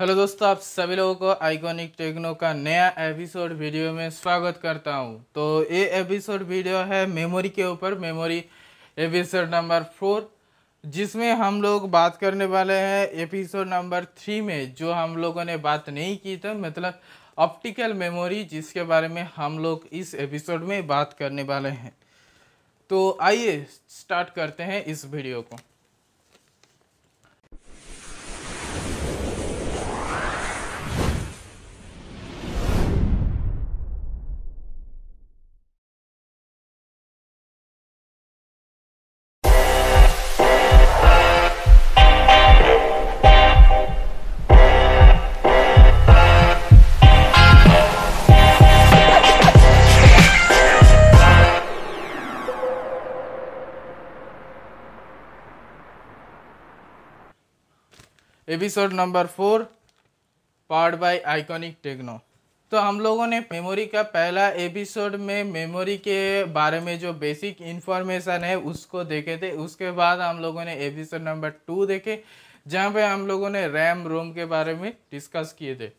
hello दोस्तों आप सभी लोगों को आइकॉनिक टेक्नो का नया एपिसोड वीडियो में स्वागत करता हूं तो ये एपिसोड वीडियो है मेमोरी के ऊपर मेमोरी एपिसोड नंबर फोर जिसमें हम लोग बात करने वाले हैं एपिसोड नंबर थ्री में जो हम लोगों ने बात नहीं की था मतलब ऑप्टिकल मेमोरी जिसके बारे में हम लोग इस एपिसोड में बात करने वाले हैं तो आइए स्टार्ट करते हैं इस वीडियो को episode number four part by iconic techno तो हम लोगों ने मेमोरी का पहला एपिसोड में मेमोरी के बारे में जो बेसिक इन्फॉर्मेशन है उसको देखे थे उसके बाद हम लोगों ने एपिसोड नंबर टू देखे जहाँ पे हम लोगों ने रैम रोम के बारे में डिस्कस किए थे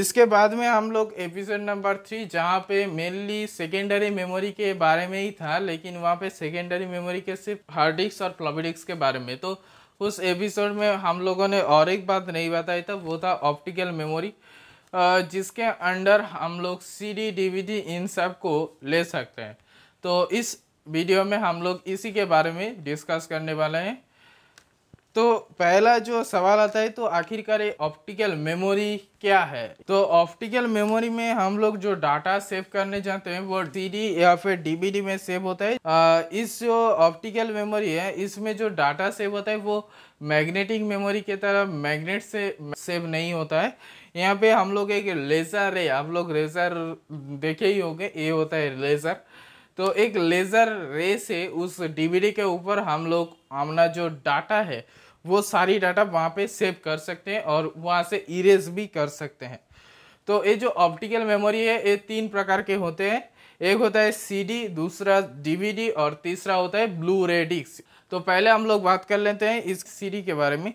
इसके बाद में हम लोग एपिसोड नंबर थ्री जहाँ पे मेनली सेकेंडरी मेमोरी के बारे में ही था लेकिन वहाँ पे सेकेंडरी मेमोरी के सिर्फ हार्ड डिस्क और फ्लॉपी डिस्क के बारे में तो उस एपिसोड में हम लोगों ने और एक बात नहीं बताई था वो था ऑप्टिकल मेमोरी जिसके अंडर हम लोग सीडी डीवीडी इन सब को ले सकते हैं तो इस वीडियो में हम लोग इसी के बारे में डिस्कस करने वाले हैं तो पहला जो सवाल आता है तो आखिरकार ये ऑप्टिकल मेमोरी क्या है तो ऑप्टिकल मेमोरी में हम लोग जो डाटा सेव करने जाते हैं वो डी या फिर डीबीडी में सेव होता है आ, इस जो ऑप्टिकल मेमोरी है इसमें जो डाटा सेव होता है वो मैग्नेटिक मेमोरी के तरह मैग्नेट से सेव नहीं होता है यहाँ पे हम लोग एक लेज़र है आप लोग लेज़र देखे ही होंगे ये होता है लेज़र तो एक लेज़र रे से उस डीवीडी के ऊपर हम लोग अपना जो डाटा है वो सारी डाटा वहाँ पे सेव कर सकते हैं और वहाँ से इरेज भी कर सकते हैं तो ये जो ऑप्टिकल मेमोरी है ये तीन प्रकार के होते हैं एक होता है सीडी दूसरा डीवीडी और तीसरा होता है ब्लू रे डिक्स तो पहले हम लोग बात कर लेते हैं इस सीडी के बारे में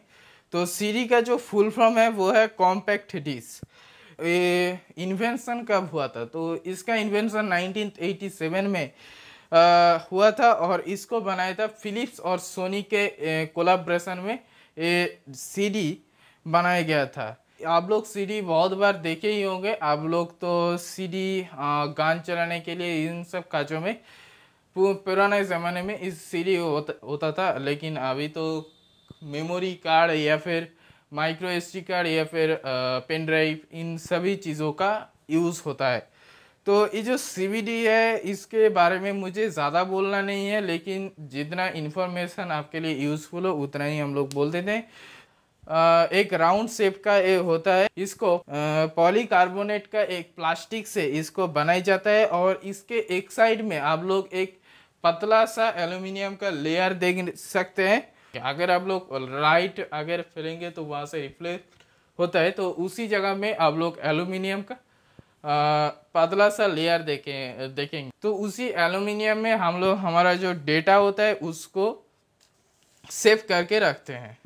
तो सीडी का जो फुल फॉर्म है वो है कॉम्पैक्ट डिस्क ये इन्वेंशन कब हुआ था तो इसका इन्वेंशन 1987 में आ, हुआ था और इसको बनाया था फिलिप्स और सोनी के कोलाब्रेशन में ये सीडी बनाया गया था आप लोग सीडी बहुत बार देखे ही होंगे आप लोग तो सीडी गान चलाने के लिए इन सब काजों में पुराने ज़माने में इस सीडी होता होता था लेकिन अभी तो मेमोरी कार्ड या फिर माइक्रो एस कार्ड या फिर पेन ड्राइव इन सभी चीज़ों का यूज़ होता है तो ये जो सी है इसके बारे में मुझे ज़्यादा बोलना नहीं है लेकिन जितना इन्फॉर्मेशन आपके लिए यूज़फुल हो उतना ही हम लोग बोल देते हैं एक राउंड शेप का ये होता है इसको पॉलीकार्बोनेट का एक प्लास्टिक से इसको बनाया जाता है और इसके एक साइड में आप लोग एक पतला सा एल्यूमिनियम का लेयर देख सकते हैं अगर आप लोग राइट अगर फिरेंगे तो वहाँ से रिफ्लेक्ट होता है तो उसी जगह में आप लोग एलुमिनियम का पतला सा लेयर देखें देखेंगे तो उसी एलुमिनियम में हम लोग हमारा जो डेटा होता है उसको सेव करके रखते हैं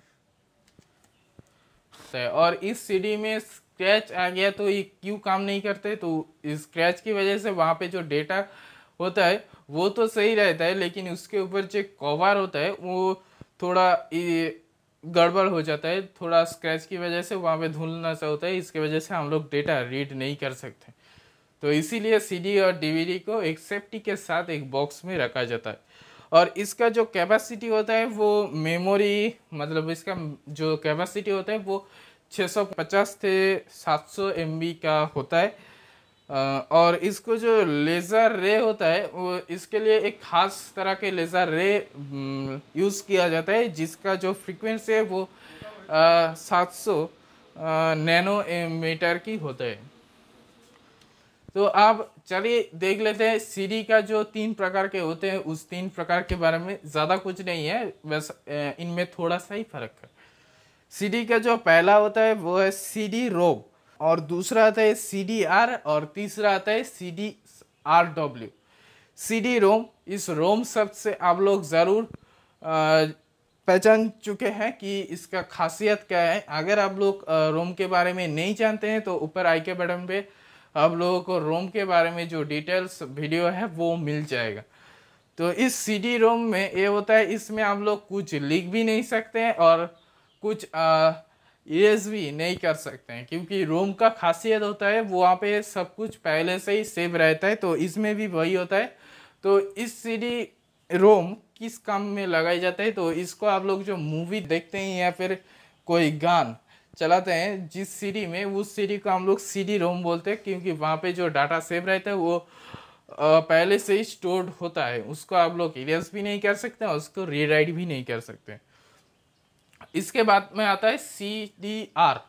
तो और इस सीडी में स्क्रैच आ गया तो ये क्यों काम नहीं करते तो स्क्रैच की वजह से वहाँ पे जो डेटा होता है वो तो सही रहता है लेकिन उसके ऊपर जो कवर होता है वो थोड़ा गड़बड़ हो जाता है थोड़ा स्क्रैच की वजह से वहाँ पे धुलना सा होता है इसके वजह से हम लोग डेटा रीड नहीं कर सकते तो इसीलिए सीडी और डीवीडी को एक सेफ्टी के साथ एक बॉक्स में रखा जाता है और इसका जो कैपेसिटी होता है वो मेमोरी मतलब इसका जो कैपेसिटी होता है वो 650 से 700 एमबी का होता है और इसको जो लेज़र रे होता है वो इसके लिए एक ख़ास तरह के लेज़र रे हम्म, यूज़ किया जाता है जिसका जो फ्रीक्वेंसी है वो सात सौ नैनो मीटर की होता है तो आप चलिए देख लेते हैं सीरी का जो तीन प्रकार के होते हैं उस तीन प्रकार के बारे में ज़्यादा कुछ नहीं है बस इनमें थोड़ा सा ही फर्क है सीडी का जो पहला होता है वो है सीडी रोब और दूसरा आता है सी डी आर और तीसरा आता है C D R W C D ROM इस रोम शब्द से आप लोग ज़रूर पहचान चुके हैं कि इसका खासियत क्या है अगर आप लोग रोम के बारे में नहीं जानते हैं तो ऊपर आई के बटन पे आप लोगों को रोम के बारे में जो डिटेल्स वीडियो है वो मिल जाएगा तो इस सी डी रोम में ये होता है इसमें आप लोग कुछ लिख भी नहीं सकते हैं और कुछ आ, भी नहीं कर सकते हैं क्योंकि रोम का खासियत होता है वहाँ पे सब कुछ पहले से ही सेव रहता है तो इसमें भी वही होता है तो इस सीडी रोम किस काम में लगाई जाता है तो इसको आप लोग जो मूवी देखते हैं या फिर कोई गान चलाते हैं जिस सीडी में उस सीडी को हम लोग सीडी रोम बोलते हैं क्योंकि वहाँ पे जो डाटा सेव रहता है वो पहले से ही स्टोर्ड होता है उसको आप लोग इरेज भी नहीं कर सकते और उसको रीराइट भी नहीं कर सकते इसके बाद में आता है C D R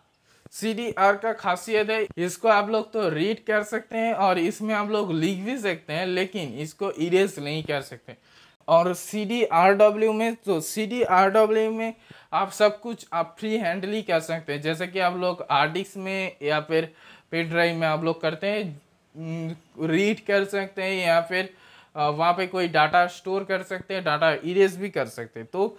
C D R का खासियत है इसको आप लोग तो रीड कर सकते हैं और इसमें आप लोग लिख भी सकते हैं लेकिन इसको इरेज नहीं कर सकते और सी डी आर डब्ल्यू में तो सी डी आर डब्ल्यू में आप सब कुछ आप फ्री हैंडली कर सकते हैं जैसे कि आप लोग आर्डिक्स में या फिर पे ड्राइव में आप लोग करते हैं रीड कर सकते हैं या फिर वहाँ पे कोई डाटा स्टोर कर सकते हैं डाटा इरेज भी कर सकते हैं तो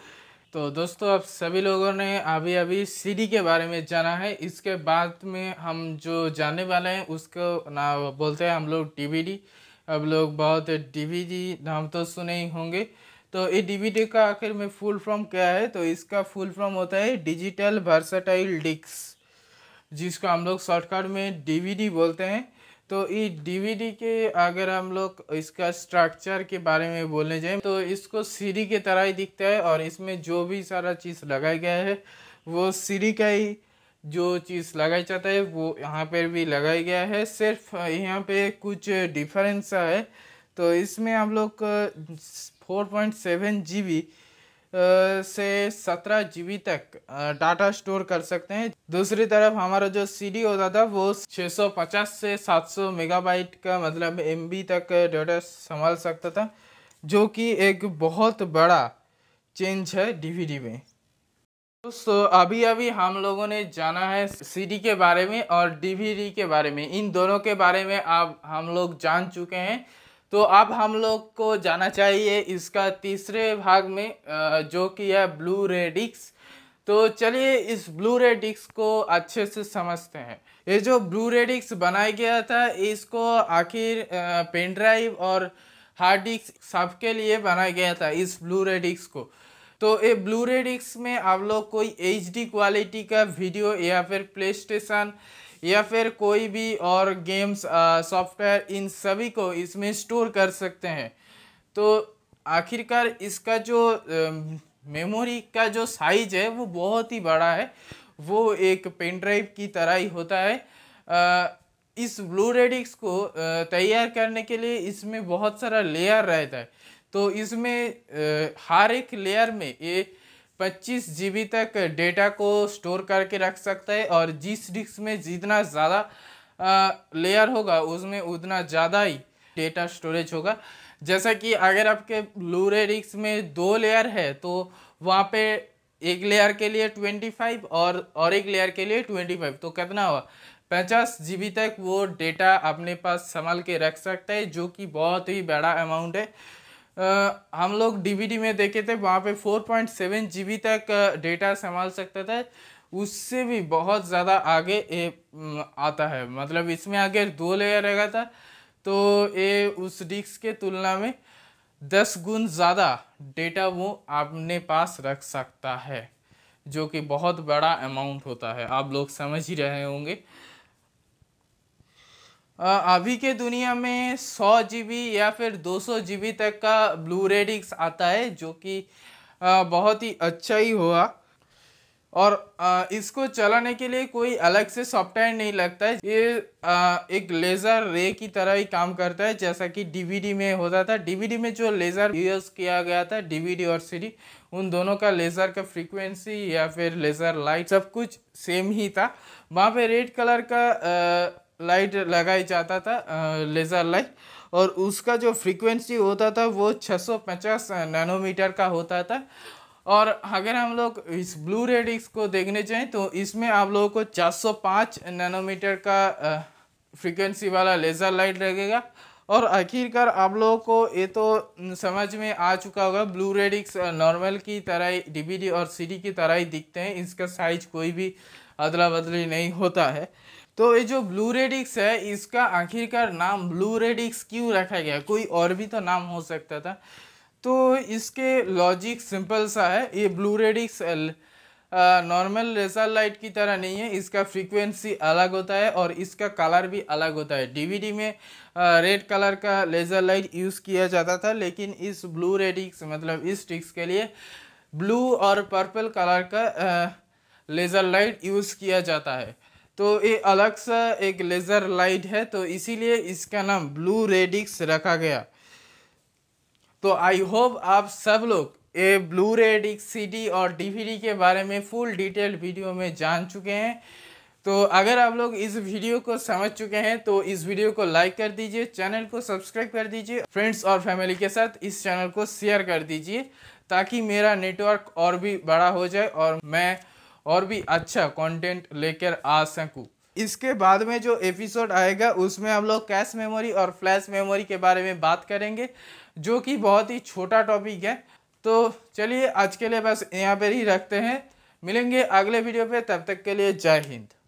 तो दोस्तों आप सभी लोगों ने अभी अभी सीडी के बारे में जाना है इसके बाद में हम जो जानने वाले हैं उसको ना बोलते हैं हम लोग डीवीडी अब लोग बहुत डीवीडी नाम तो सुने ही होंगे तो ये डीवीडी का आखिर में फुल फॉर्म क्या है तो इसका फुल फॉर्म होता है डिजिटल वर्सटाइल डिस्क जिसको हम लोग शॉर्टकट में डी बोलते हैं तो इस डीवीडी के अगर हम लोग इसका स्ट्रक्चर के बारे में बोलने जाएं तो इसको सीढ़ी के तरह ही दिखता है और इसमें जो भी सारा चीज़ लगाया गया है वो सीढ़ी का ही जो चीज़ लगाया जाता है वो यहाँ पर भी लगाया गया है सिर्फ यहाँ पे कुछ डिफरेंस है तो इसमें हम लोग four point seven G B से सत्रह जी तक डाटा स्टोर कर सकते हैं दूसरी तरफ हमारा जो सीडी होता था वो 650 से 700 मेगाबाइट का मतलब एमबी तक डाटा संभाल सकता था जो कि एक बहुत बड़ा चेंज है डीवीडी में दोस्तों अभी अभी हम लोगों ने जाना है सीडी के बारे में और डीवीडी के बारे में इन दोनों के बारे में आप हम लोग जान चुके हैं तो अब हम लोग को जाना चाहिए इसका तीसरे भाग में जो कि है ब्लू रे तो चलिए इस ब्लू रे को अच्छे से समझते हैं ये जो ब्लू रे बनाया गया था इसको आखिर पेन ड्राइव और हार्ड डिस्क सबके लिए बनाया गया था इस ब्लू रे को तो ये ब्लू रे में आप लोग कोई एच क्वालिटी का वीडियो या फिर प्ले स्टेशन या फिर कोई भी और गेम्स सॉफ्टवेयर इन सभी को इसमें स्टोर कर सकते हैं तो आखिरकार इसका जो मेमोरी का जो साइज है वो बहुत ही बड़ा है वो एक पेन ड्राइव की तरह ही होता है इस ब्लू रेडिक्स को तैयार करने के लिए इसमें बहुत सारा लेयर रहता है तो इसमें हर एक लेयर में ये पच्चीस जी तक डेटा को स्टोर करके रख सकता है और जिस डिस्क में जितना ज़्यादा लेयर होगा उसमें उतना ज़्यादा ही डेटा स्टोरेज होगा जैसा कि अगर आपके ब्लूरे डिस्क में दो लेयर है तो वहाँ पे एक लेयर के लिए ट्वेंटी फाइव और और एक लेयर के लिए ट्वेंटी फाइव तो कितना हुआ पचास जी तक वो डेटा अपने पास संभाल के रख सकता है जो कि बहुत ही बड़ा अमाउंट है आ, हम लोग डीवीडी में देखे थे वहाँ पे 4.7 जीबी तक डेटा संभाल सकता था उससे भी बहुत ज़्यादा आगे ए, आता है मतलब इसमें आगे दो लेयर रहेगा था तो ये उस डिस्क के तुलना में दस गुन ज़्यादा डेटा वो अपने पास रख सकता है जो कि बहुत बड़ा अमाउंट होता है आप लोग समझ ही रहे होंगे अभी के दुनिया में 100 जीबी या फिर 200 जीबी तक का ब्लू रेडिक्स आता है जो कि बहुत ही अच्छा ही हुआ और इसको चलाने के लिए कोई अलग से सॉफ्टवेयर नहीं लगता है ये एक लेज़र रे की तरह ही काम करता है जैसा कि डीवीडी में होता था डीवीडी में जो लेज़र यूज़ किया गया था डीवीडी और सीडी उन दोनों का लेज़र का फ्रीक्वेंसी या फिर लेज़र लाइट सब कुछ सेम ही था वहाँ पे रेड कलर का लाइट लगाई जाता था लेज़र लाइट और उसका जो फ्रीक्वेंसी होता था वो 650 नैनोमीटर का होता था और अगर हम लोग इस ब्लू रेडिक्स को देखने जाएं तो इसमें आप लोगों को 405 नैनोमीटर का फ्रीक्वेंसी वाला लेज़र लाइट लगेगा और आखिरकार आप लोगों को ये तो समझ में आ चुका होगा ब्लू रेडिक्स नॉर्मल की तरह ही डी और सीडी की तरह ही दिखते हैं इसका साइज कोई भी अदला बदली नहीं होता है तो ये जो ब्लू रेडिक्स है इसका आखिरकार नाम ब्लू रेडिक्स क्यों रखा गया कोई और भी तो नाम हो सकता था तो इसके लॉजिक सिंपल सा है ये blue ray disc normal laser light की तरह नहीं है इसका फ्रीक्वेंसी अलग होता है और इसका कलर भी अलग होता है डीवीडी में रेड कलर का लेज़र लाइट यूज़ किया जाता था लेकिन इस ब्लू रेडिक्स मतलब इस टिक्स के लिए ब्लू और पर्पल कलर का लेज़र लाइट यूज़ किया जाता है तो ये अलग सा एक लेज़र लाइट है तो इसीलिए इसका नाम ब्लू रेडिक्स रखा गया तो आई होप आप सब लोग ये ब्लू रेडिक्स सीडी और डीवीडी के बारे में फुल डिटेल वीडियो में जान चुके हैं तो अगर आप लोग इस वीडियो को समझ चुके हैं तो इस वीडियो को लाइक कर दीजिए चैनल को सब्सक्राइब कर दीजिए फ्रेंड्स और फैमिली के साथ इस चैनल को शेयर कर दीजिए ताकि मेरा नेटवर्क और भी बड़ा हो जाए और मैं और भी अच्छा कंटेंट लेकर आ सकूँ इसके बाद में जो एपिसोड आएगा उसमें हम लोग कैश मेमोरी और फ्लैश मेमोरी के बारे में बात करेंगे जो कि बहुत ही छोटा टॉपिक है तो चलिए आज के लिए बस यहाँ पर ही रखते हैं मिलेंगे अगले वीडियो पे तब तक के लिए जय हिंद